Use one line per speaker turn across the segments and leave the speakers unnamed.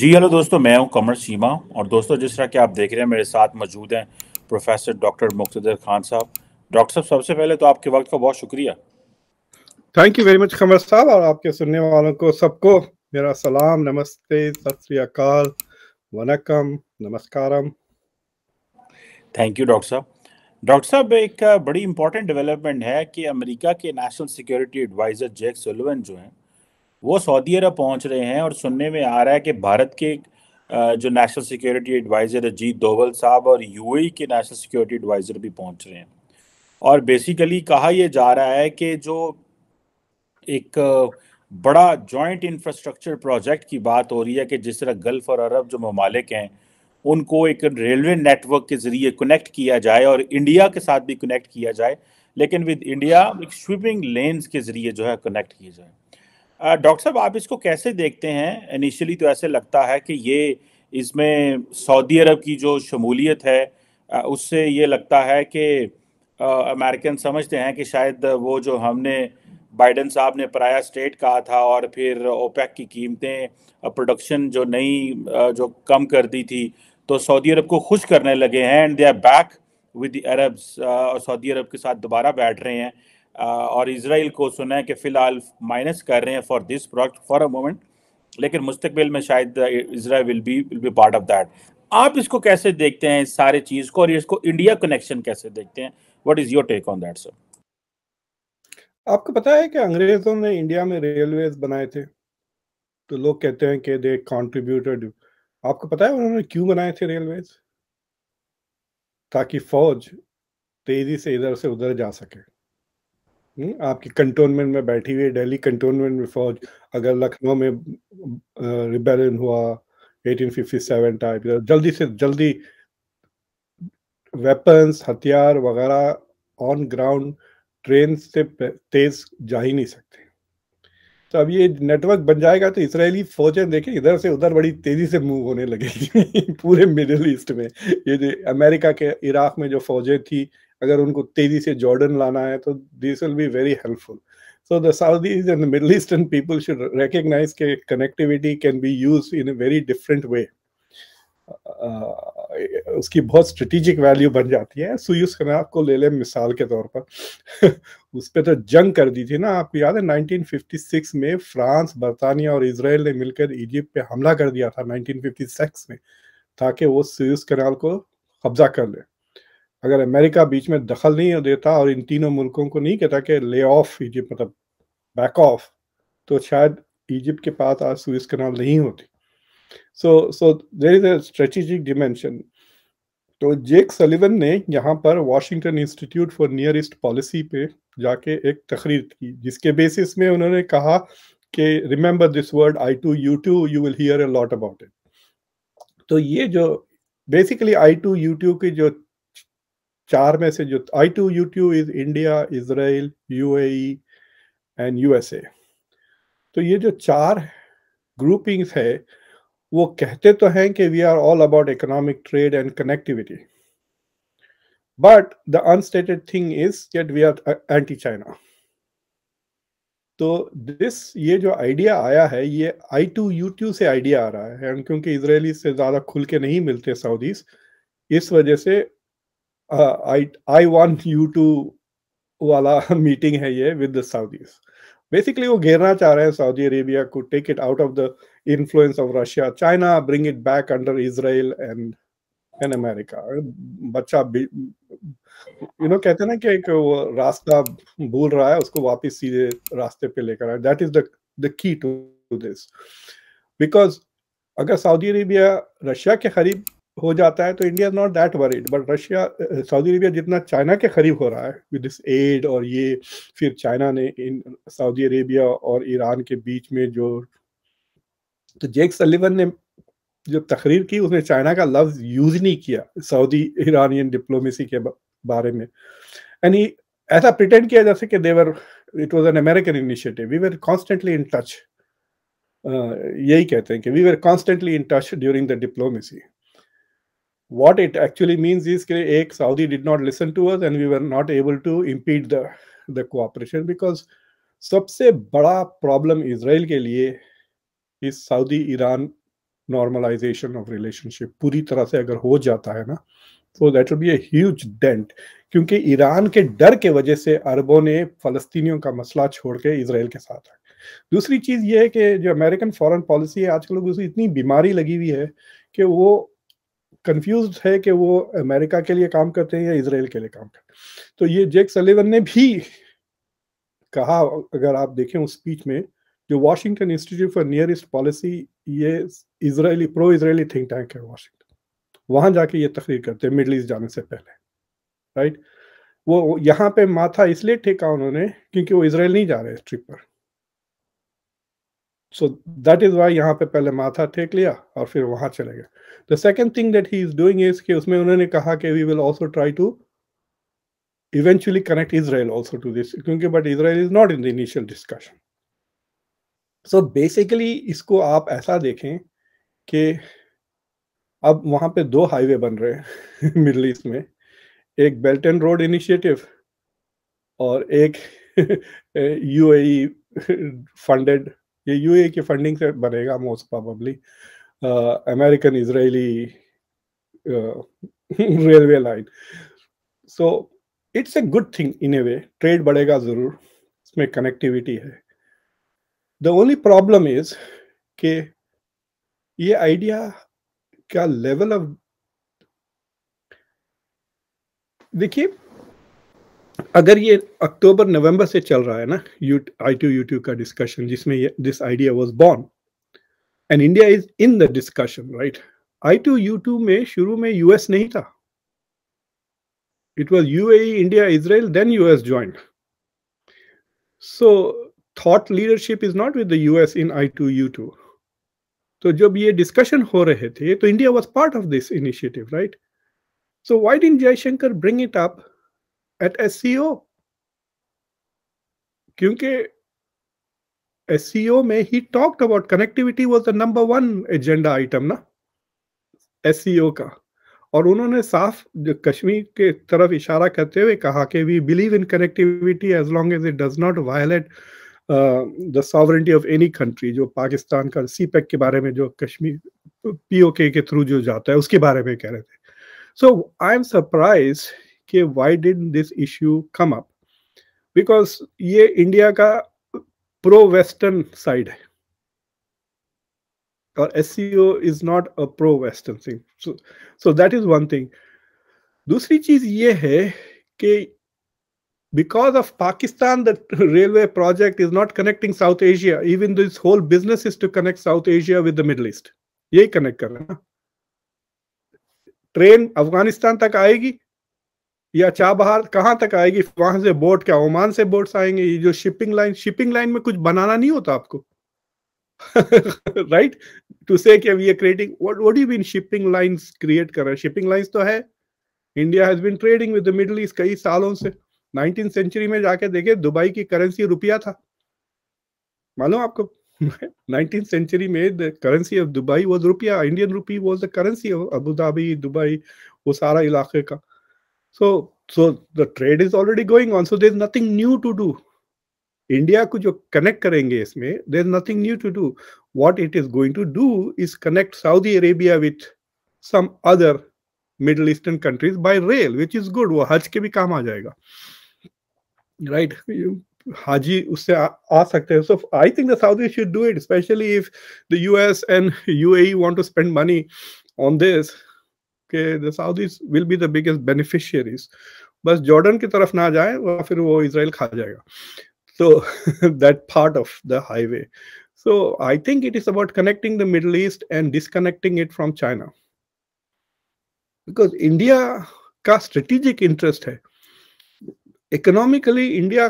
जी hello दोस्तों मैं हूं कमर सीमा और दोस्तों जिस तरह के आप देख रहे हैं मेरे साथ मौजूद हैं प्रोफेसर डॉक्टर मुख्तर खान साहब डॉक्टर साहब सबसे पहले तो आपके वक्त का बहुत शुक्रिया
thank you very much Qamar साहब और आपके सुनने वालों को सबको मेरा सलाम नमस्ते सत वनकम नमस्कारम
थैंक यू डॉक्टर साहब डॉक्टर साहब एक बड़ी इंपॉर्टेंट डेवलपमेंट है कि अमेरिका के national security adviser Jake Sullivan जो हैं वो सऊदी अरब पहुंच रहे हैं और सुनने में आ रहा है कि भारत के जो national security adviser Ajit Doval साहब और यूएई e के नेशनल सिक्योरिटी एडवाइज़र भी पहुंच रहे हैं और बेसिकली कहा यह जा रहा है कि जो एक बड़ा जॉइंट इंफ्रास्ट्रक्चर प्रोजेक्ट की बात हो रही है कि जिस तरह गल्फ़ और अरब जो ममालिक हैं उनको एक रेलवे नेटवर्क के ज़रिए कनेक्ट किया जाए और इंडिया के साथ भी कनेक्ट किया जाए लेकिन विद इंडिया एक स्विपिंग लेन्स के ज़रिए जो है कनेक्ट किया जाए डॉक्टर साहब आप इसको कैसे देखते हैं इनिशियली तो ऐसे लगता है कि ये इसमें सऊदी अरब की जो शमूलियत है उससे ये लगता है कि अमेरिकन समझते हैं कि शायद वो जो हमने बाइडन साहब ने पराया स्टेट कहा था और फिर ओपेक की कीमतें प्रोडक्शन जो नई जो कम कर दी थी तो सऊदी अरब को खुश करने लगे हैं and they are back with the Arabs और सऊदी अरब के साथ दोबारा बैठ रहे हैं और इसराइल को सुना है कि फ़िलहाल माइनस कर रहे हैं for this product for a moment लेकिन मुस्तबिल में शायद Israel will be will be part of that आप इसको कैसे देखते हैं इस सारे चीज़ को और इसको इंडिया कनेक्शन कैसे देखते हैं what is your take on that sir
आपको पता है कि अंग्रेज़ों ने इंडिया में रेलवे बनाए थे तो लोग कहते हैं कि दे कॉन्ट्रीब्यूटेड आपको पता है उन्होंने क्यों बनाए थे रेलवे ताकि फौज तेजी से इधर से उधर जा सके हम्म, आपकी कंटोनमेंट में बैठी हुई दिल्ली कंटोनमेंट में फौज अगर लखनऊ में रिबेलियन हुआ 1857 टाइप जल्दी से जल्दी वेपन्स हथियार वगैरह ऑन ग्राउंड ट्रेन से तेज जा ही नहीं सकते तो अब ये नेटवर्क बन जाएगा तो इसराइली फौजें देखें इधर से उधर बड़ी तेजी से मूव होने लगेगी पूरे मिडिल ईस्ट में ये जो अमेरिका के इराक में जो फौजें थी अगर उनको तेजी से जॉर्डन लाना है तो this will be very helpful so the Saudis and Middle Eastern people should should के connectivity can be use in in very different way Uh, उसकी बहुत स्ट्रेटेजिक वैल्यू बन जाती है सुयूस कनाब को ले ले मिसाल के तौर पर उस पर तो जंग कर दी थी ना आपको याद है 1956 में फ्रांस बरतानिया और इसराइल ने मिलकर इजिप्ट पे हमला कर दिया था 1956 में ताकि वो सुयूस कनाल को कब्जा कर लें अगर अमेरिका बीच में दखल नहीं देता और इन तीनों मुल्कों को नहीं कहता कि ले ऑफ इजिप्ट मतलब बैक ऑफ तो शायद इजिप्ट के पास आज सुइस कनाल नहीं होती so so there is a strategic dimension तो जेक सलिवन ने यहाँ पर Washington Institute for Near East Policy पे जाके एक तकरीर की जिसके बेसिस में उन्होंने कहा कि remember this word I two U two you will hear a lot about it तो ये जो basically I two U two की जो चार में से जो I two U two is India Israel U and USA तो ये जो चार ग्रुपिंग्स है वो कहते तो हैं कि we are all about economic trade and connectivity but the unstated thing is that we are anti China तो दिस ये जो आइडिया आया है ये आई टू यू टू से आइडिया आ रहा है एंड क्योंकि इसराइली से ज़्यादा खुल के नहीं मिलते सऊदीज इस वजह से आई वांट यू टू वाला मीटिंग है ये विद द सऊदीज बेसिकली वो घेरना चाह रहे हैं सऊदी अरेबिया को take it out of the influence of Russia China bring it back under Israel and and America बच्चा यू नो कहते ना कि एक वो रास्ता भूल रहा है उसको वापस सीधे रास्ते पे लेकर आए that is the the key to this because अगर सऊदी अरेबिया रशिया के करीब हो जाता है तो India is not that worried but Russia Saudi Arabia जितना चाइना के करीब हो रहा है विद दिस एड और ये फिर चाइना ने इन सऊदी अरेबिया और ईरान के बीच में जो तो जेक सलीवन ने जो तकरीर की उसने चाइना का लफ्ज यूज नहीं किया सऊदी ईरानियन डिप्लोमेसी के बारे में एंड ऐसा प्रिटेंड किया जैसे कि they were it was an American initiative we were constantly in touch यही कहते हैं कि we were constantly in touch during the diplomacy what it actually means is that Saudi did not listen to us and we were not able to impede the, the cooperation because सबसे बड़ा problem Israel के लिए इस Saudi Iran normalization of relationship पूरी तरह से अगर हो जाता है ना तो that will be a huge dent क्योंकि ईरान के डर के वजह से अरबों ने फलस्तीनियों का मसला छोड़ के इसराइल के साथ है दूसरी चीज़ ये है कि जो अमेरिकन फॉरेन पॉलिसी है आजकल लोग उसे इतनी बीमारी लगी हुई है कि वो कंफ्यूज है कि वो अमेरिका के लिए काम करते हैं या इसराइल के लिए काम करते हैं तो ये जेक सलेवन ने भी कहा अगर आप देखें उस स्पीच में जो Washington Institute for nearest policy ये Israeli pro Israeli think tank है वाशिंगटन वहां जाके ये तकरीर करते हैं मिडल ईस्ट जाने से पहले राइट वो यहाँ पे माथा इसलिए ठेका उन्होंने क्योंकि वो इसराइल नहीं जा रहे इस ट्रिप पर सो दैट इज वाई यहाँ पे पहले माथा टेक लिया और फिर वहां चले गए the second thing that he is doing is कि उसमें उन्होंने कहा कि we will also try to eventually connect Israel also to this, but Israel is not in the initial discussion. So basically, इसको आप ऐसा देखें कि अब वहां पे दो हाईवे बन रहे हैं मिडल ईस्ट में एक बेल्ट एंड रोड इनिशिएटिव और एक यूएई फंडेड ये यूए की फंडिंग से बनेगा most probably American Israeli railway line so it's a good thing in a way trade बढ़ेगा जरूर इसमें कनेक्टिविटी है द ओनली प्रॉब्लम इज के ये आइडिया का लेवल ऑफ देखिए अगर ये अक्टूबर नवंबर से चल रहा है ना यू आई टू यू का डिस्कशन जिसमें this idea was born and India is in the discussion right I two U two में शुरू में यूएस नहीं था it was U A India Israel then U S join so thought leadership is not with the US in I two U two तो जब ये discussion हो रहे थे तो India was part of this initiative right so why didn't Jaishankar bring it up at S e क्योंकि S e में ही talked about connectivity was the number one agenda item ना एस e का और उन्होंने साफ कश्मीर के तरफ इशारा करते हुए कहा कि we believe in connectivity as long as it does not violate the sovereignty of any country जो पाकिस्तान का सी पैक के बारे में जो कश्मीर पीओके के थ्रू जो जाता है उसके बारे में कह रहे थे सो आई एम सरप्राइज कि why did this issue come up because ये इंडिया का प्रो वेस्टर्न साइड है और S C O is not a pro western thing so that is one thing दूसरी चीज ये है कि because of Pakistan the railway project is not connecting South Asia even this whole business is to connect South Asia with the Middle East यही connect कर रहे हैं ना ट्रेन अफगानिस्तान तक आएगी या चाबहार कहाँ तक आएगी वहां से बोट क्या ओमान से बोट्स आएंगे ये जो शिपिंग लाइन शिपिंग लाइन में कुछ बनाना नहीं होता आपको right to say we are creating what what you been shipping lines create कर रहे हैं शिपिंग लाइंस तो है India has been trading with the Middle East कई सालों से 19th सेंचुरी में जाके देखे दुबई की करेंसी रुपया था मालूम आपको 19th सेंचुरी में the currency of Dubai was rupaya Indian rupee was the currency of Abu Dhabi Dubai वो सारा इलाके का so so, so the trade is already going on so there's nothing new to do india could jo connect karenge isme there's nothing new to do what it is going to do is connect saudi arabia with some other middle eastern countries by rail which is good wo haj ke bhi kaam aa jayega right you haji usse aa sakte hain so i think the saudi should do it especially if the us and uae want to spend money on this के the Saudis will be the biggest beneficiaries बस Jordan की तरफ ना जाए वह फिर वो Israel खा जाएगा तो that part of the highway so I think it is about connecting the Middle East and disconnecting it from China because India का स्ट्रेटेजिक इंटरेस्ट है इकोनॉमिकली इंडिया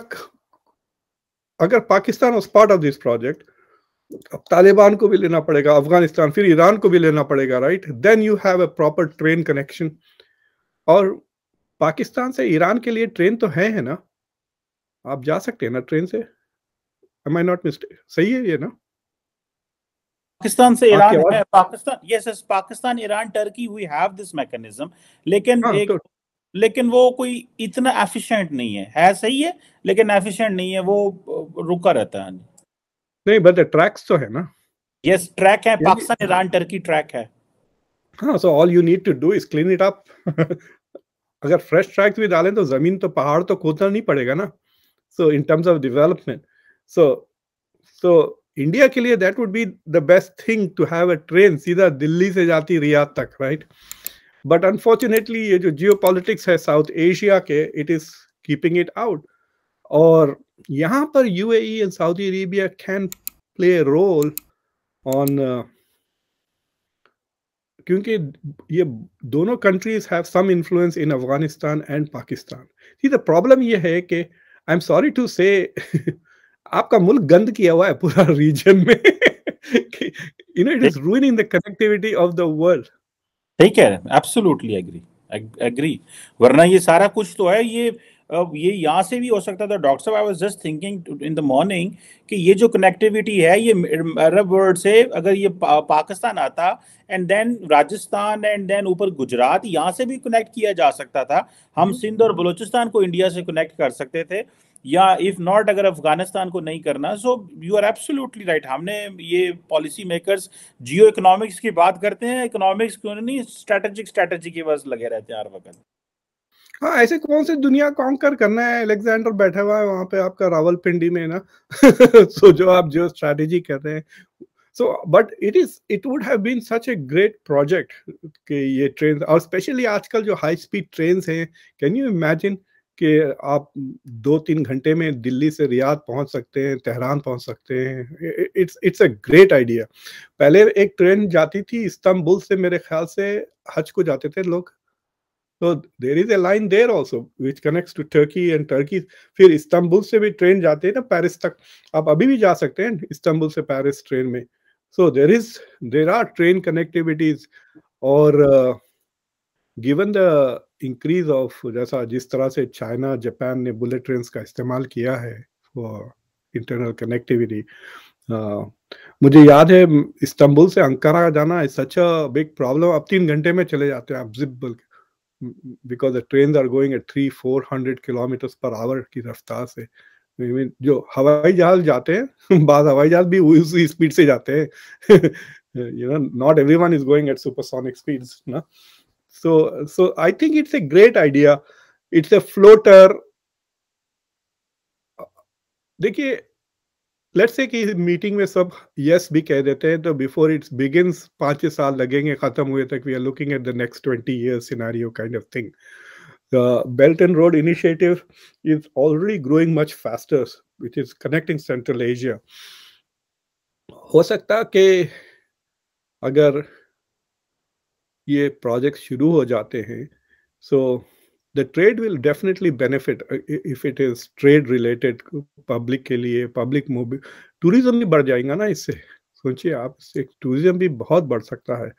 अगर Pakistan was part of this project अब तालिबान को भी लेना पड़ेगा अफगानिस्तान फिर Iran को भी लेना पड़ेगा right then you have a proper train connection और पाकिस्तान से ईरान के लिए ट्रेन तो है है ना आप जा सकते हैं ना ट्रेन से एम आई नॉट मिस्टेक सही है ये ना पाकिस्तान से ईरान है
Pakistan yes yes Pakistan Iran Turkey we have this mechanism लेकिन हाँ, एक तो, लेकिन वो कोई इतना एफिशिएंट नहीं है है सही है लेकिन एफिशिएंट नहीं है वो रुका रहता है नहीं बट ट्रैक्स तो है ना यस ट्रैक है पाकिस्तान ईरान टर्की ट्रैक है
हाँ so all you need to do is clean it up अगर फ्रेश ट्रैक्स भी डालें तो जमीन तो पहाड़ तो खोदना नहीं पड़ेगा ना so in terms of development so so India के लिए that would be the best thing to have a train सीधा दिल्ली से जाती रियाद तक राइट बट अनफॉर्चुनेटली ये जो जियो है साउथ एशिया के it is keeping it out और यहाँ पर UAE and Saudi Arabia can play role on क्योंकि ये दोनों countries have some influence in Afghanistan and Pakistan see the problem ये है कि आई एम सॉरी टू से आपका मुल्क गंद किया हुआ है पूरा रीजन में you know it is ruining the
connectivity of the world ठीक है एब्सोल्युटली एग्री एग्री वरना ये सारा कुछ तो है ये अब ये यहाँ से भी हो सकता था डॉक्टर साहब I was just thinking in the morning कि ये जो कनेक्टिविटी है ये अरब वर्ल्ड से अगर ये पा, पाकिस्तान आता and then Rajasthan and then ऊपर गुजरात यहाँ से भी कनेक्ट किया जा सकता था हम हम्म। सिंध और बलूचिस्तान को इंडिया से कनेक्ट कर सकते थे या इफ नॉट अगर अफगानिस्तान को नहीं करना so you are absolutely right हमने ये पॉलिसी मेकर्स जियो इकोनॉमिक्स की बात करते हैं इकोनॉमिक्स क्यों नहीं स्ट्रेटेजिक स्ट्रेटेजी के बस लगे रहते हैं हर वक्त
हाँ ऐसे कौन से दुनिया कॉन्कर करना है अलेक्जेंडर बैठा हुआ है वहां पे आपका रावल पिंडी में ना सो जो आप जो स्ट्रैटेजी कर रहे हैं so but it is it would have been such a great project कि ये ट्रेन और स्पेशली आजकल जो हाई स्पीड ट्रेन हैं कैन यू इमेजिन कि आप दो तीन घंटे में दिल्ली से रियाद पहुंच सकते हैं तेहरान पहुंच सकते हैं it's it's a great idea पहले एक ट्रेन जाती थी इस्तांबुल से मेरे ख्याल से हज को जाते थे लोग तो there is a line there also which connect to Turkey and Turkey फिर इस्तांबुल से भी ट्रेन जाते हैं ना पेरिस तक आप अभी भी जा सकते हैं इस्तांबुल से पेरिस ट्रेन में so there is there are train connectivities और गिवन द इंक्रीज ऑफ जैसा जिस तरह से चाइना जापान ने बुलेट ट्रेन का इस्तेमाल किया है फॉर इंटरनल कनेक्टिविटी मुझे याद है इस्तांबुल से अंकारा जाना is such a big problem आप तीन घंटे में चले जाते हैं आप जिप बोल के because the trains are going at three kilometers per hour ki raftaar se I mean, jo हवाई jahaz jaate hain बाद हवाई jahaz bhi उसी speed se jaate hain you know not everyone is going at supersonic speeds na so so i think it's a great idea it's a floater देखिए let's say कि meeting में सब yes yes भी कह देते हैं तो बिफोर इट्स बिगिंस पाँच साल लगेंगे खत्म हुए तक we are looking at the next twenty year scenario kind of thing the Belt and Road Initiative is already growing much faster, which is connecting Central Asia. हो सकता कि अगर ये प्रोजेक्ट शुरू हो जाते हैं सो so the trade will definitely benefit uh, if it is trade related uh, public ke liye public mobile tourism bhi badh jayega na isse सोचिए आप एक टूरिज्म भी बहुत बढ़ सकता है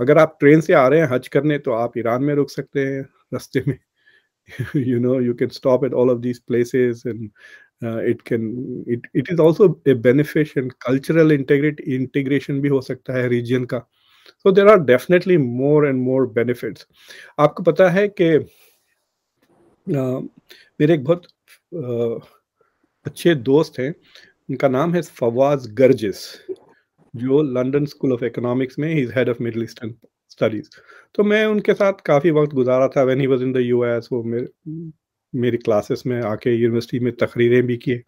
अगर आप ट्रेन से आ रहे हैं हज करने तो आप ईरान में रुक सकते हैं रास्ते में you know you can stop at all of this places and it can it it is also a beneficial and cultural integrity integration भी हो सकता है रीजन का so there are definitely more and more benefits आपको पता है कि मेरे एक बहुत अच्छे दोस्त हैं उनका नाम है फवाज गर्जिस जो लंदन स्कूल ऑफ इकोनॉमिक्स में is head of Middle Eastern studies तो मैं उनके साथ काफ़ी वक्त गुजारा था when he was in the U S वो मेरे मेरी क्लासेस में आके यूनिवर्सिटी में तकरीरें भी किए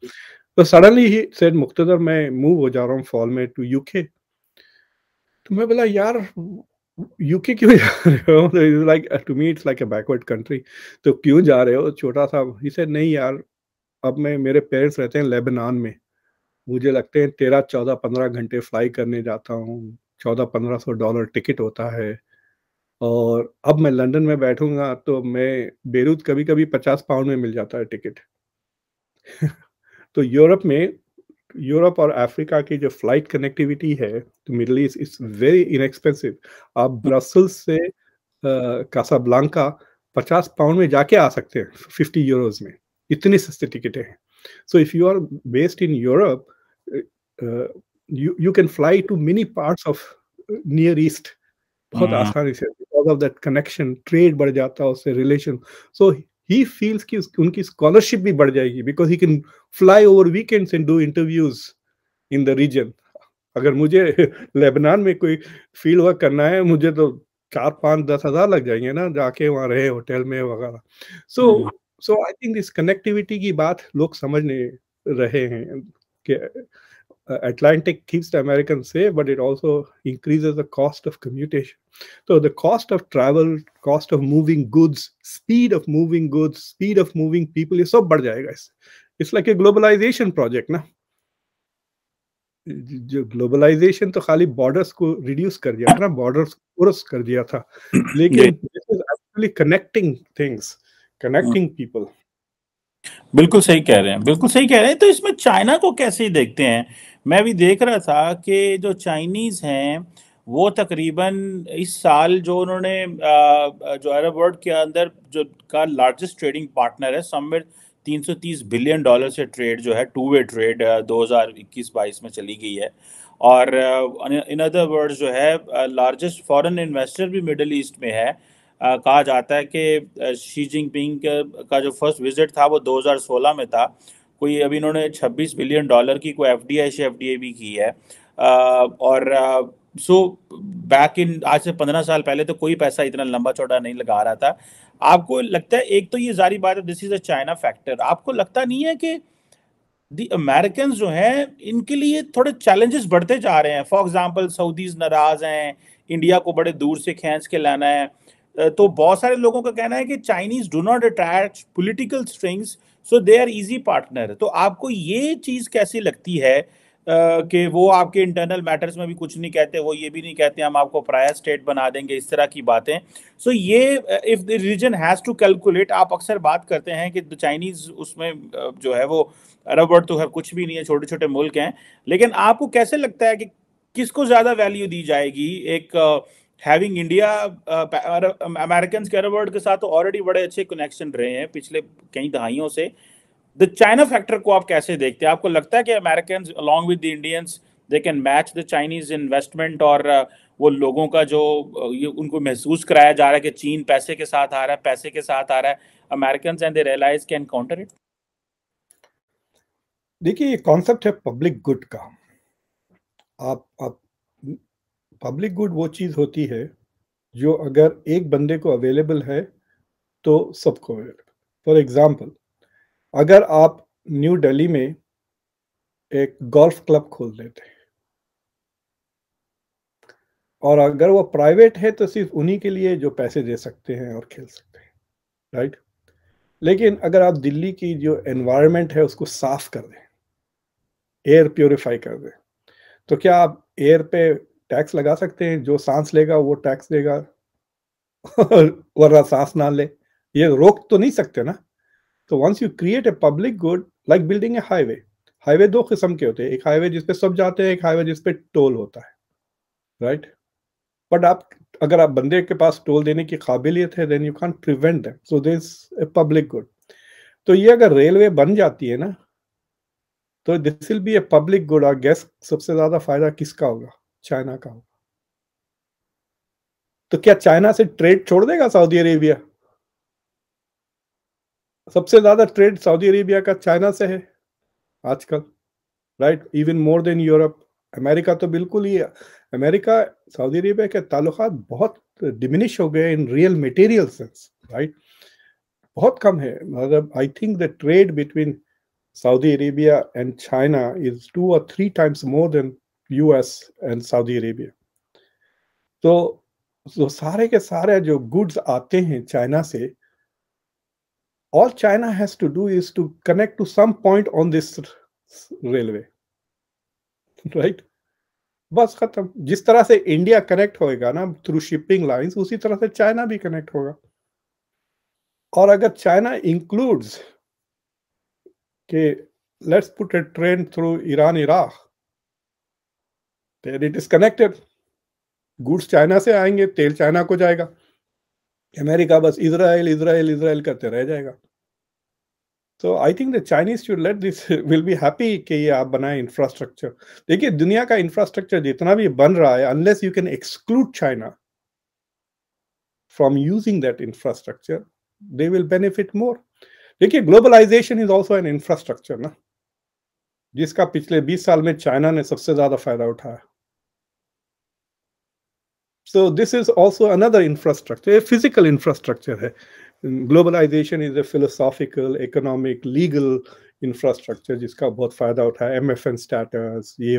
तो सडनली ही सेड मुख्तर मैं मूव हो जा रहा हूँ फॉल में टू यू के तो मैं बोला यार यूके क्यों जा रहे हो like to me it's like a backward country तो क्यों जा रहे हो छोटा सा इसे नहीं यार अब मैं मेरे पेरेंट्स रहते हैं लेबनान में मुझे लगते हैं तेरह चौदह पंद्रह घंटे फ्लाई करने जाता हूँ चौदह पंद्रह सौ डॉलर टिकट होता है और अब मैं लंदन में बैठूंगा तो मैं बेरूत कभी कभी पचास पाउंड में मिल जाता है टिकट तो यूरोप में यूरोप और अफ्रीका की जो फ्लाइट कनेक्टिविटी है टू तो Middle East it's very inexpensive आप हाँ। ब्रसल्स से कासाब्लांका पचास पाउंड में जाके आ सकते हैं फिफ्टी यूरोज में इतनी सस्ती टिकटें हैं so if you are based in Europe you can fly to many parts of near East बहुत हाँ। आसानी से because of that connection trade बढ़ जाता है उससे रिलेशन सो he feels कि उनकी स्कॉलरशिप भी बढ़ जाएगी because he can fly over weekends and do interviews in the region अगर मुझे लेबनान में कोई फील्ड वर्क करना है मुझे तो चार पाँच दस हजार लग जाएंगे ना जाके वहाँ रहे होटल में वगैरह सो सो आई थिंक इस कनेक्टिविटी की बात लोग समझ नहीं रहे हैं कि uh, Atlantic keeps the Americans safe, but it also increases the cost of commutation. So the cost of travel, cost of moving goods, speed of moving goods, speed of moving people is so बढ़ जाएगा It's like a globalization project na? जो globalization तो खाली borders को reduce कर दिया था ना बॉर्डर्स उरस कर दिया था लेकिन this is actually connecting things
connecting people बिल्कुल सही कह रहे हैं बिल्कुल सही कह रहे हैं तो इसमें चाइना को कैसे देखते हैं मैं भी देख रहा था कि जो चाइनीज़ हैं वो तकरीबन इस साल जो उन्होंने जो अरब वर्ल्ड के अंदर जो का लार्जेस्ट ट्रेडिंग पार्टनर है समवेयर 330 बिलियन डॉलर से ट्रेड जो है टू वे ट्रेड 2021-22 में चली गई है और इन अदर वर्ड्स जो है लार्जेस्ट फॉरेन इन्वेस्टर भी मिडल ईस्ट में है कहा जाता है कि शी जिनपिंग का जो फर्स्ट विजिट था वो 2016 में था कोई अभी इन्होंने 26 बिलियन डॉलर की कोई F D I F D भी की है और सो बैक इन आज से पंद्रह साल पहले तो कोई पैसा इतना लंबा चौड़ा नहीं लगा रहा था आपको लगता है एक तो ये जारी बात है this is a China factor आपको लगता नहीं है कि दी अमेरिकन जो हैं इनके लिए थोड़े चैलेंजेस बढ़ते जा रहे हैं फॉर एग्जाम्पल सऊदीज नाराज हैं इंडिया को बड़े दूर से खींच के लाना है तो बहुत सारे लोगों का कहना है कि Chinese do not attach political strings so they are easy partner तो आपको ये चीज़ कैसी लगती है कि वो आपके इंटरनल मैटर्स में भी कुछ नहीं कहते वो ये भी नहीं कहते हम आपको प्रायर स्टेट बना देंगे इस तरह की बातें सो so ये if the region has to calculate आप अक्सर बात करते हैं कि द चाइनीज़ उसमें जो है वो अरब वर्ड तो खैर कुछ भी नहीं है छोटे छोटे मुल्क हैं लेकिन आपको कैसे लगता है कि किसको ज़्यादा वैल्यू दी जाएगी एक uh, having India American corridor के साथ तो ऑलरेडी बड़े अच्छे कनेक्शन रहे हैं पिछले कई दहाइयों से द चाइना फैक्टर को आप कैसे देखते हैं आपको लगता है कि American along with the Indians they can match the Chinese investment और uh, वो लोगों का जो uh, ये उनको महसूस कराया जा रहा है कि चीन पैसे के साथ आ रहा है पैसे के साथ आ रहा है American and they realise can counter it
देखिए ये कॉन्सेप्ट है पब्लिक गुड का आप आप पब्लिक गुड वो चीज़ होती है जो अगर एक बंदे को अवेलेबल है तो सबको अवेलेबल फॉर एग्ज़ाम्पल अगर आप न्यू दिल्ली में एक गोल्फ क्लब खोल देते और अगर वो प्राइवेट है तो सिर्फ उन्हीं के लिए जो पैसे दे सकते हैं और खेल सकते हैं राइट लेकिन अगर आप दिल्ली की जो एनवायरनमेंट है उसको साफ कर दें एयर प्योरीफाई कर दें तो क्या आप एयर पे टैक्स लगा सकते हैं जो सांस लेगा वो टैक्स देगा वरना सांस ना ले ये रोक तो नहीं सकते ना तो once you create a public good like building a highway highway दो किस्म के होते हैं एक हाईवे जिसपे सब जाते हैं एक हाईवे जिसपे टोल होता है राइट right? बट आप अगर आप बंदे के पास टोल देने की काबिलियत है then you can prevent them so this a public good तो ये अगर रेलवे बन जाती है ना तो this will be a public good और गैस सबसे ज्यादा फायदा किसका होगा चाइना का होगा तो क्या चाइना से ट्रेड छोड़ देगा सऊदी अरेबिया सबसे ज्यादा ट्रेड सऊदी अरेबिया का चाइना से है आजकल right even more than Europe America तो बिल्कुल ही अमेरिका सऊदी अरेबिया के ताल्लुक बहुत डिमिनिश हो गए in real material sense right बहुत कम है मतलब I think the trade between Saudi Arabia and China is two और three times more than US and Saudi Arabia तो जो तो सारे के सारे जो गुड्स आते हैं चाइना से all China has to do is to connect to some point on this railway right बस खत्म जिस तरह से इंडिया कनेक्ट होएगा ना थ्रू शिपिंग लाइंस उसी तरह से चाइना भी कनेक्ट होगा और अगर चाइना इंक्लूड्स के let's put a train through Iran Iraq then it is connected goods China से आएंगे तेल चाइना को जाएगा अमेरिका बस इसराइल इसराइल इसराइल करते रह जाएगा तो I think the Chinese should let this will be happy कि ये आप बनाए इंफ्रास्ट्रक्चर देखिए दुनिया का इंफ्रास्ट्रक्चर जितना भी बन रहा है unless you can exclude China from using that infrastructure they will benefit more देखिए globalization is also an infrastructure ना जिसका पिछले 20 साल में चाइना ने सबसे ज्यादा फायदा उठाया So this is also another infrastructure, a physical infrastructure. Eh? Globalization is a philosophical, economic, legal infrastructure, जिसका बहुत फायदा of है MFN status ये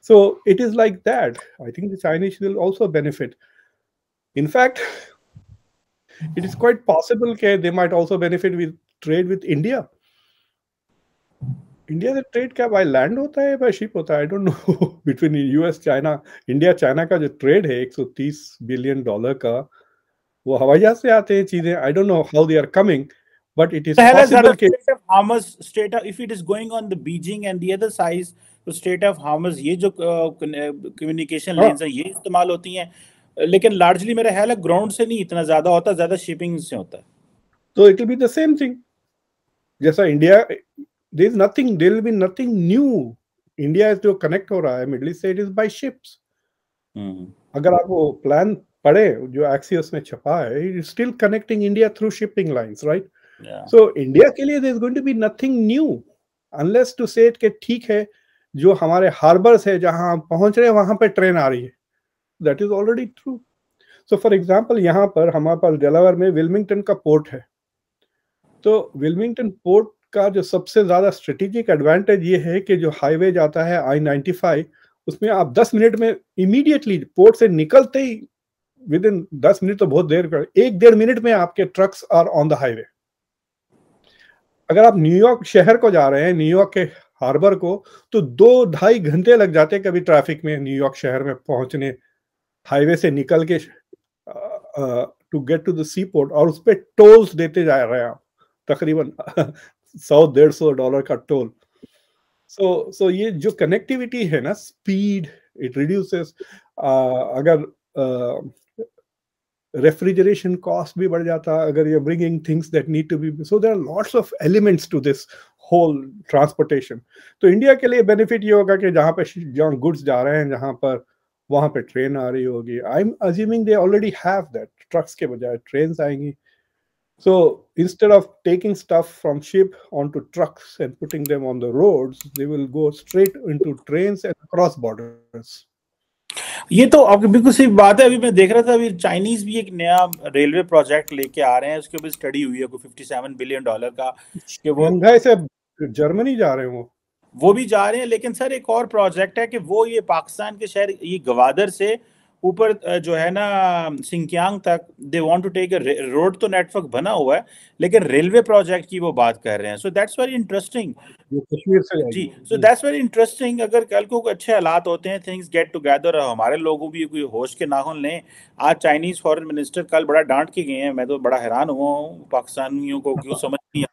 So it is like that. I think the Chinese will also benefit. In fact, it is quite possible that they might also benefit with trade with India. India से trade क्या by land होता है by ship होता है I don't know between US China India China का जो trade है 130 billion dollar का वो हवाई जहाज से आते हैं चीजें I don't know how they are coming but it is possible कि
of state Strait of if it is going on the Beijing and the other तो स्टेट ऑफ Hamas ये जो कम्युनिकेशन लाइंस है ये इस्तेमाल होती हैं लेकिन लार्जली मेरा ख्याल है ग्राउंड से नहीं इतना ज्यादा होता ज्यादा शिपिंग से होता है तो
it will be the same thing जैसा India there is nothing there will be nothing new India जो कनेक्ट हो रहा है Middle East it is by ships अगर आप वो प्लान पढ़े जो एक्सियस ने छपा है still connecting India through shipping lines right so India के लिए there is going to be nothing new unless to say कि ठीक है जो हमारे हार्बर्स है जहां हम पहुंच रहे हैं वहां पर ट्रेन आ रही है that is already true so for example यहाँ पर हमारे पास डेलावर में विल्मिंगटन का पोर्ट है तो विल्मिंगटन पोर्ट का जो सबसे ज़्यादा स्ट्रेटेजिक एडवांटेज ये है कि जो हाईवे जाता है आई नाइनटी फाइव उसमें आप दस मिनट में इमीडिएटली पोर्ट से निकलते ही विद इन दस मिनट तो बहुत देर कर एक डेढ़ मिनट में आपके trucks are on the highway अगर आप न्यूयॉर्क शहर को जा रहे हैं न्यूयॉर्क के हार्बर को तो दो ढाई घंटे लग जाते हैं कभी ट्रैफिक में न्यूयॉर्क शहर में पहुंचने हाईवे से निकल के to get to the seaport और उस पर टोल्स देते जा रहे हैं आप तकरीबन सौ डेढ़ सौ डॉलर का टोल सो सो ये जो कनेक्टिविटी है ना स्पीड इट रिड्यूसेस अगर रेफ्रिजरेशन कॉस्ट भी बढ़ जाता अगर you bringing things that need to be so there are lots of elements to this whole transportation तो इंडिया के लिए बेनिफिट ये होगा कि जहाँ पे जहाँ गुड्स जा रहे हैं जहाँ पर वहाँ पे ट्रेन आ रही होगी I am assuming they already have that trucks के बजाय ट्रेन आएंगी So instead of taking stuff from ship onto trucks and putting them on the roads, they will go
straight into trains and cross borders. ये तो आपकी बिल्कुल सही बात है अभी मैं देख रहा था अभी चाइनीज भी एक नया रेलवे प्रोजेक्ट लेके आ रहे हैं उसके ऊपर स्टडी हुई है कोई 57 बिलियन डॉलर का कि वो से जर्मनी जा रहे हैं वो वो भी जा रहे हैं लेकिन सर एक और प्रोजेक्ट है कि वो ये पाकिस्तान के शहर ये गवादर से ऊपर जो है ना सिंकियांग तक they want to take road तो नेटवर्क बना हुआ है लेकिन रेलवे प्रोजेक्ट की वो बात कर रहे हैं so that's very interesting Kashmir से ji so that's very interesting अगर कल को अच्छे हालात होते हैं थिंग्स गेट टुगेदर हमारे लोगों भी कोई होश के नाखून लें आज चाइनीज फॉरन मिनिस्टर कल बड़ा डांट के गए हैं मैं तो बड़ा हैरान हुआ हूँ पाकिस्तानियों को क्यों समझ नहीं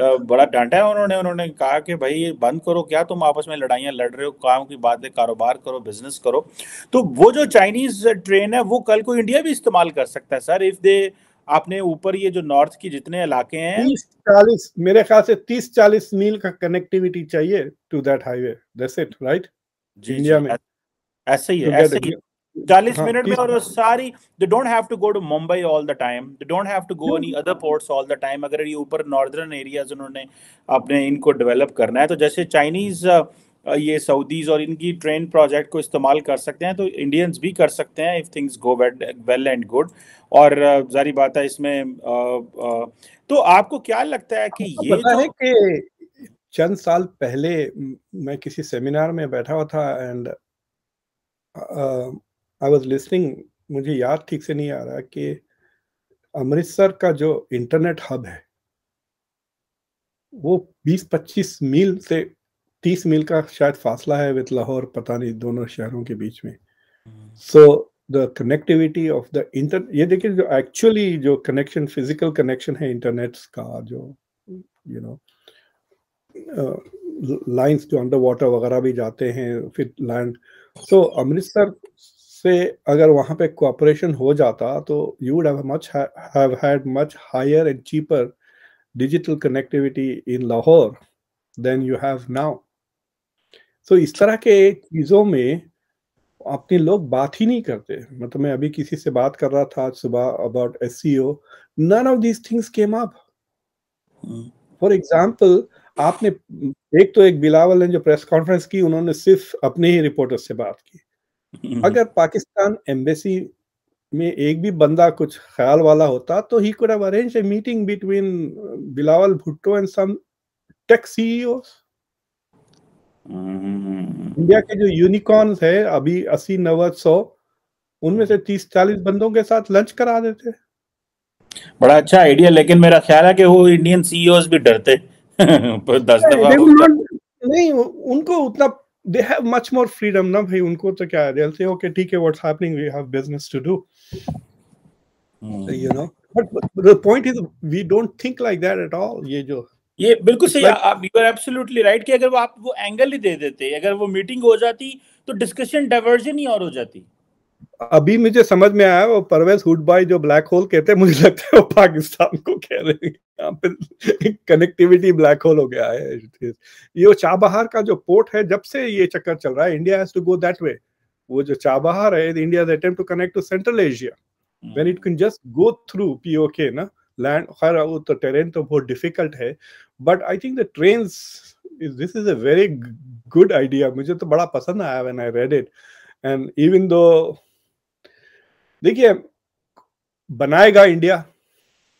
बड़ा डांटा है उन्होंने उन्होंने कहा कि भाई बंद करो क्या तुम आपस में लड़ाइयाँ लड़ रहे हो काम की बात है कारोबार करो बिजनेस करो तो वो जो चाइनीज ट्रेन है वो कल को इंडिया भी इस्तेमाल कर सकता है सर इफ दे आपने ऊपर ये जो नॉर्थ की जितने इलाके हैं तीस
चालीस मेरे ख्याल से तीस चालीस मील का कनेक्टिविटी चाहिए to that highway that's it right India में ऐसे ही है ऐसे ही चालीस हाँ, मिनट में और
सारी they don't have to go to Mumbai all the time they don't have to go any other ports all the time अगर ये ऊपर नॉर्दर्न एरियाज उन्होंने अपने इनको डेवलप करना है तो जैसे चाइनीज uh, uh, ये सऊदीज और इनकी ट्रेन प्रोजेक्ट को इस्तेमाल कर सकते हैं तो इंडियंस भी कर सकते हैं if things go well and good और uh, जारी बात है इसमें तो आपको क्या लगता है कि ये है
कि चंद साल पहले मैं किसी सेमिनार में बैठा हुआ था एंड आई वॉज लिसनिंग मुझे याद ठीक से नहीं आ रहा कि अमृतसर का जो इंटरनेट हब है वो 20-25 मील से 30 मील का शायद फासला है विद लाहौर पता नहीं दोनों शहरों के बीच में so the connectivity of the inter ये देखिए जो एक्चुअली जो कनेक्शन फिजिकल कनेक्शन है इंटरनेट का जो यू नो लाइंस जो अंडर वाटर वगैरह भी जाते हैं फिर लैंड सो so, अमृतसर से अगर वहां पे कोऑपरेशन हो जाता तो you would have much have had much higher and cheaper digital connectivity in Lahore than you have now तो इस तरह के चीज़ों में अपने लोग बात ही नहीं करते मतलब मैं अभी किसी से बात कर रहा था आज सुबह about S C O none of these things came up for example आपने एक तो एक बिलावल ने जो प्रेस कॉन्फ्रेंस की उन्होंने सिर्फ अपने ही रिपोर्टर से बात की हम्म। अगर पाकिस्तान एम्बेसी में एक भी बंदा कुछ ख्याल वाला होता तो he could have arrange a meeting between Bilawal Bhutto and some tech CEOs
India
के जो यूनिकॉर्न्स है अभी अस्सी नब्बे सौ उनमें से तीस चालीस बंदों के साथ लंच करा देते
बड़ा अच्छा आइडिया लेकिन मेरा ख्याल है कि वो इंडियन सीईओस e भी डरते दस दफा
नहीं उनको उतना they have much more freedom ना भाई उनको तो क्या है से ओके ठीक है what's happening we have business to do you know but the point is we don't think like that at all
ये जो ये बिल्कुल सही आप यू आर एब्सोल्युटली राइट कि अगर वो आप वो एंगल ही दे देते अगर वो मीटिंग हो जाती तो डिस्कशन डाइवर्जन ही और हो जाती
अभी मुझे समझ में आया वो परवेज हुडबाई जो ब्लैक होल कहते हैं मुझे लगता है वो पाकिस्तान को कह रहे हैं पे कनेक्टिविटी ब्लैक होल हो गया है ये चाबहार का जो पोर्ट है जब से ये चक्कर चल रहा है India has to go that way वो जो चाबहार है India attempt to connect to Central Asia when it can just go through POK ना लैंड खैर वो तो टेरेन तो बहुत डिफिकल्ट है but I think the train this is a very good idea मुझे तो बड़ा पसंद आया when I read it and even though देखिए बनाएगा India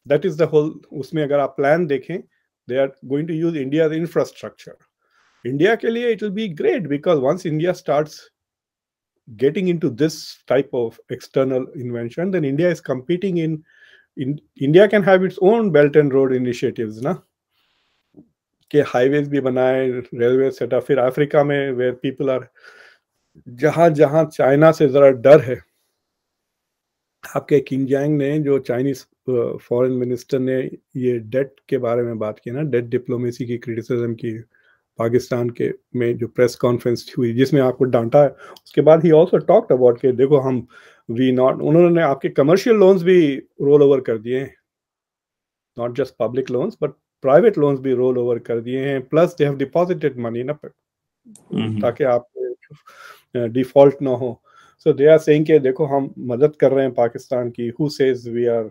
that is the whole उसमें अगर आप प्लान देखें they are going to use India infrastructure India के लिए it will be great because once India start getting into this type of external invention then India is competing in India can have its own belt and road initiative ना के highways भी बनाए railway setup फिर Africa में where people are जहां जहां China से जरा डर है आपके किंग जैंग ने जो चाइनीज फॉरेन मिनिस्टर ने ये डेट के बारे में बात की ना डेट डिप्लोमेसी की क्रिटिसिज्म की पाकिस्तान के में जो प्रेस कॉन्फ्रेंस हुई जिसमें आपको डांटा है उसके बाद ही ऑल्सो टॉक्ट अबाउट के देखो हम वी नॉट उन्होंने आपके कमर्शियल लोन्स भी रोल ओवर कर दिए हैं not just public loans but private loans भी रोल ओवर कर दिए हैं plus they have deposited money ना हम्म। ताकि आप डिफॉल्ट ना हो सो दे आर सेइंग देखो हम मदद कर रहे हैं पाकिस्तान की who says we are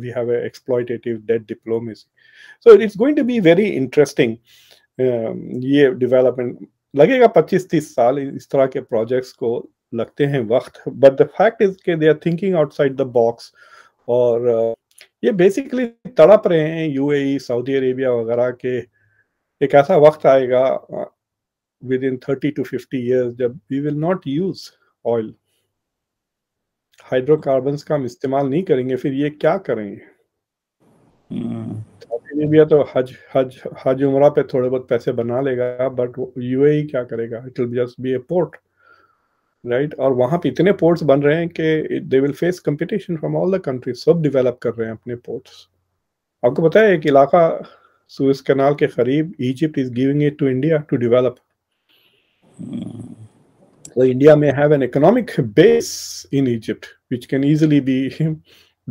we have an exploitative debt diplomacy so it's going to be very interesting um, ये डेवलपमेंट लगेगा 25-30 साल इस तरह के प्रोजेक्ट्स को लगते हैं वक्त बट द फैक्ट इज के they are thinking outside the box और uh, ये बेसिकली तड़प रहे हैं यूएई सऊदी अरेबिया वगैरह के एक ऐसा वक्त आएगा within thirty to fifty years जब we will not use oil hydrocarbon का हम इस्तेमाल नहीं करेंगे फिर ये क्या करेंगे हम्म। hmm. तो हज हज हज उमरा पे थोड़े बहुत पैसे बना लेगा बट यूएई e क्या करेगा it will just be a port right और वहां पे इतने पोर्ट्स बन रहे हैं कि they will face competition from all the countries सब डेवलप कर रहे हैं अपने पोर्ट्स आपको पता है एक इलाका सुइस कैनाल के करीब Egypt is giving it to India to develop so India may have an economic base in Egypt, which can easily be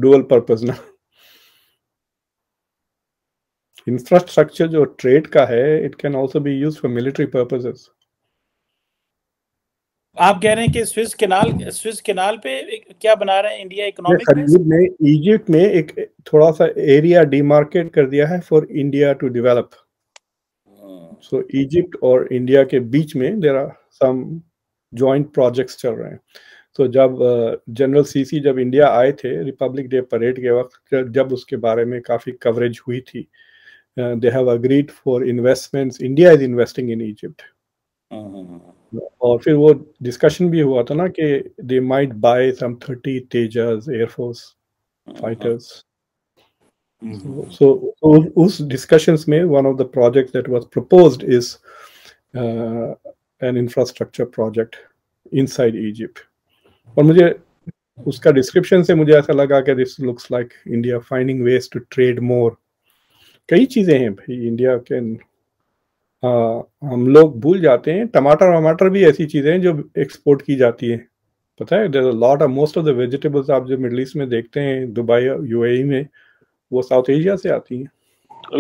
dual purpose now. infrastructure jo trade ka hai it can also be used for military purposes
आप कह रहे हैं कि Swiss canal Swiss canal पे क्या बना रहे हैं इंडिया इकोनॉमिक
ने इजिप्ट ने एक थोड़ा सा एरिया डीमार्केट कर दिया है for India to develop so Egypt और इंडिया के बीच में there are some joint projects चल रहे हैं तो जब जनरल सीसी जब इंडिया आए थे रिपब्लिक डे परेड के वक्त जब उसके बारे में काफ़ी कवरेज हुई थी they have agreed for investments India is investing in Egypt और फिर वो डिस्कशन भी हुआ था ना कि they might buy some thirty Tejas air force fighters so उस डिस्कशंस में one of the project that was proposed is an infrastructure project inside Egypt और मुझे उसका डिस्क्रिप्शन से मुझे ऐसा लगा कि this looks like India finding ways to trade more कई चीज़ें हैं भाई इंडिया के हम लोग भूल जाते हैं टमाटर वमाटर भी ऐसी चीज़ें हैं जो एक्सपोर्ट की जाती है पता है there lot of most of the vegetables आप जो मिडल ईस्ट में देखते हैं दुबई यूएई e में वो साउथ एशिया से आती हैं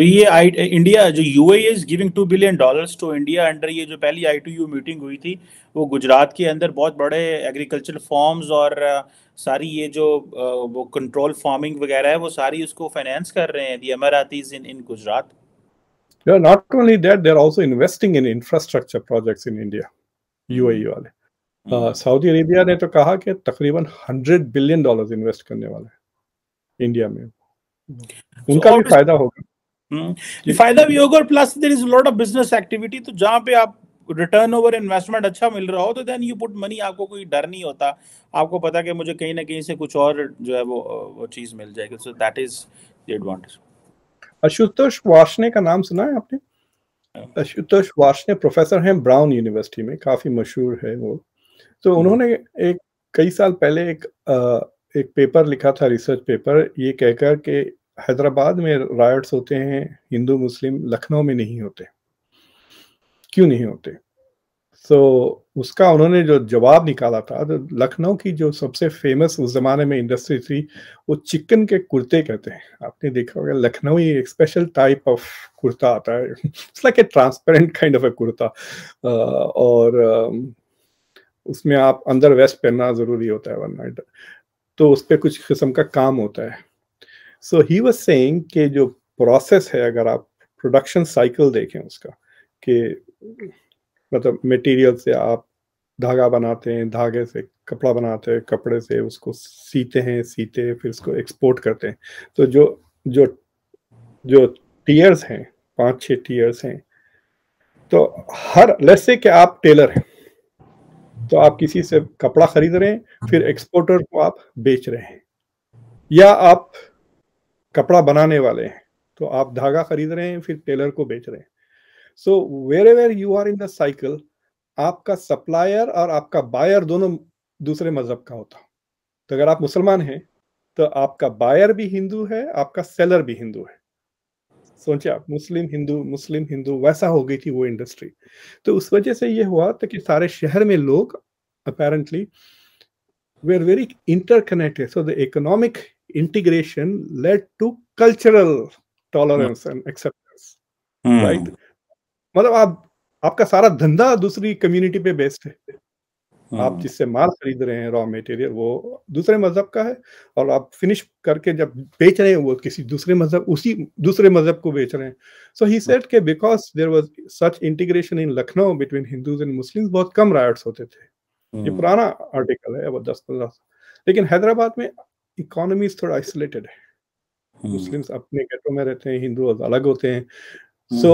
ये आई इंडिया जो EU is giving two billion dollars to India under ये जो पहली आई टू यू मीटिंग हुई थी वो गुजरात के अंदर बहुत बड़े एग्रीकल्चर फॉर्म्स और सारी ये जो वो कंट्रोल फार्मिंग वगैरह है वो सारी उसको फाइनेंस कर रहे हैं the Emiratis in in Gujarat
Yeah, not only that, they're investing in infrastructure projects in India you UAE वाले. Saudi hmm. अरेबिया uh, ने तो कहा कि तकरीबन हंड्रेड बिलियन डॉलर इन्वेस्ट करने वाले हैं इंडिया में hmm. उनका so, भी फायदा होगा
फायदा भी होगा और plus there is lot of business activity तो जहां पे आप रिटर्न ओवर इन्वेस्टमेंट अच्छा मिल रहा हो तो देन यू पुट मनी आपको कोई डर नहीं होता आपको पता कि मुझे कहीं ना कहीं से कुछ और जो है वो वो चीज मिल जाएगी so that is the advantage
Ashutosh Varshney का नाम सुना है आपने हाँ। आशुतोष वाशने प्रोफेसर हैं ब्राउन यूनिवर्सिटी में काफी मशहूर है वो तो हाँ। उन्होंने एक कई साल पहले एक आ, एक पेपर लिखा था रिसर्च पेपर ये कहकर के हैदराबाद में रायट्स होते हैं हिंदू मुस्लिम लखनऊ में नहीं होते क्यों नहीं होते तो so, उसका उन्होंने जो जवाब निकाला था तो लखनऊ की जो सबसे फेमस उस जमाने में इंडस्ट्री थी वो चिकन के कुर्ते कहते हैं आपने देखा होगा लखनऊ ही एक स्पेशल टाइप ऑफ कुर्ता आता है it's like a transparent kind of a kurta और उसमें आप अंदर वेस्ट पहनना ज़रूरी होता है वरना तो उस पर कुछ किस्म का काम होता है सो ही वॉज से जो प्रोसेस है अगर आप प्रोडक्शन साइकिल देखें उसका कि मतलब मटेरियल से आप धागा बनाते हैं धागे से कपड़ा बनाते हैं कपड़े से उसको सीते हैं सीते हैं फिर उसको एक्सपोर्ट करते हैं तो जो जो जो टीयर्स हैं पांच छह टीयर्स हैं तो हर लेट्स कि आप टेलर हैं तो आप किसी से कपड़ा खरीद रहे हैं फिर एक्सपोर्टर हाँ। को आप बेच रहे हैं या आप कपड़ा बनाने वाले हैं तो आप धागा खरीद रहे हैं फिर टेलर को बेच रहे हैं so wherever you are in the cycle आपका सप्लायर और आपका बायर दोनों दूसरे मजहब का होता तो अगर आप मुसलमान हैं तो आपका बायर भी हिंदू है आपका सेलर भी हिंदू है सोचिए आप मुस्लिम हिंदू मुस्लिम हिंदू वैसा हो गई थी वो इंडस्ट्री तो उस वजह से ये हुआ था कि सारे शहर में लोग अपेरेंटली वे are very interconnected so the economic integration led to cultural tolerance and acceptance right मतलब आप आपका सारा धंधा दूसरी कम्युनिटी पे बेस्ड है hmm. आप जिससे माल खरीद रहे हैं रॉ मटेरियल वो दूसरे मजहब का है और आप फिनिश करके जब बेच रहे हैं वो किसी दूसरे मजहब उसी दूसरे मजहब को बेच रहे हैं सो ही सेट के because there was such integration in Lucknow between Hindus and Muslims बहुत कम रायट्स होते थे ये hmm. पुराना आर्टिकल है वो दस पंद्रह लेकिन हैदराबाद में इकोनॉमीज थोड़ा आइसोलेटेड है मुस्लिम्स हम्म। अपने घरों में रहते हैं हिंदू अलग होते हैं so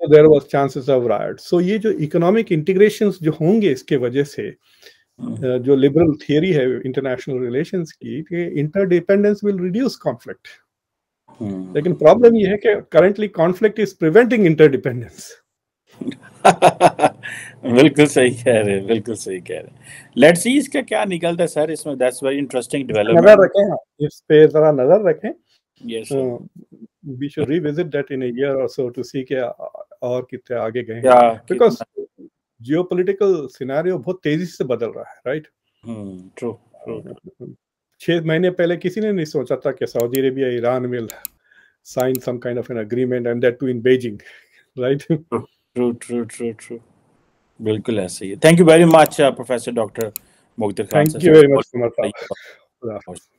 so there was chances of riot so ये जो इकोनॉमिक इंटीग्रेशन जो होंगे इसके वजह से हम्म। जो लिबरल थियरी है इंटरनेशनल रिलेशन की इंटरडिपेंडेंस विल रिड्यूस कॉन्फ्लिक्ट लेकिन प्रॉब्लम यह है कि currently conflict is preventing interdependence
बिल्कुल सही कह रहे हैं बिल्कुल सही कह रहे हैं लेट्स सी इसका क्या निकलता है सर इसमें दैट्स वेरी इंटरेस्टिंग डेवलपमेंट नजर
रखें इस पे जरा नजर रखें yes we should revisit that in a year or so to सी के और कितने आगे गए बिकॉज़ जियोपॉलिटिकल सिनेरियो बहुत तेजी से बदल रहा है राइट हम्म ट्रू छह महीने पहले किसी ने नहीं सोचा था कि Saudi Arabia Iran will sign some kind
of an agreement and that too in Beijing right true true true true बिल्कुल ऐसे ही thank you very much professor doctor Mukhtar Khan thank you very much